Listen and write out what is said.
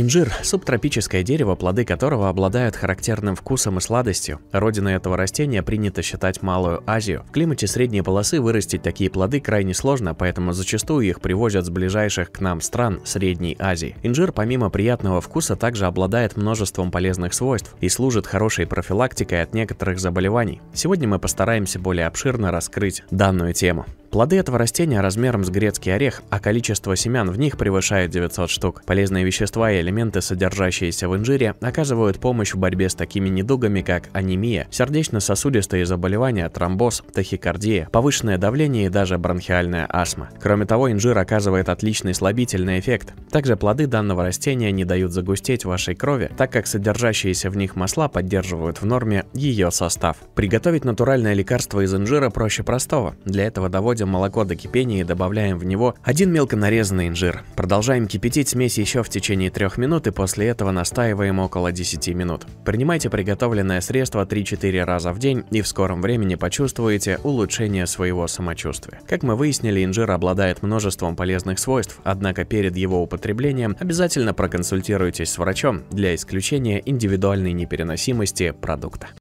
Инжир – субтропическое дерево, плоды которого обладают характерным вкусом и сладостью. Родиной этого растения принято считать Малую Азию. В климате средней полосы вырастить такие плоды крайне сложно, поэтому зачастую их привозят с ближайших к нам стран Средней Азии. Инжир, помимо приятного вкуса, также обладает множеством полезных свойств и служит хорошей профилактикой от некоторых заболеваний. Сегодня мы постараемся более обширно раскрыть данную тему. Плоды этого растения размером с грецкий орех, а количество семян в них превышает 900 штук. Полезные вещества и элементы, содержащиеся в инжире, оказывают помощь в борьбе с такими недугами, как анемия, сердечно-сосудистые заболевания, тромбоз, тахикардия, повышенное давление и даже бронхиальная астма. Кроме того, инжир оказывает отличный слабительный эффект. Также плоды данного растения не дают загустеть вашей крови, так как содержащиеся в них масла поддерживают в норме ее состав. Приготовить натуральное лекарство из инжира проще простого. Для этого доводится Доводим молоко до кипения и добавляем в него один мелко нарезанный инжир. Продолжаем кипятить смесь еще в течение 3 минут и после этого настаиваем около 10 минут. Принимайте приготовленное средство 3-4 раза в день и в скором времени почувствуете улучшение своего самочувствия. Как мы выяснили, инжир обладает множеством полезных свойств, однако перед его употреблением обязательно проконсультируйтесь с врачом для исключения индивидуальной непереносимости продукта.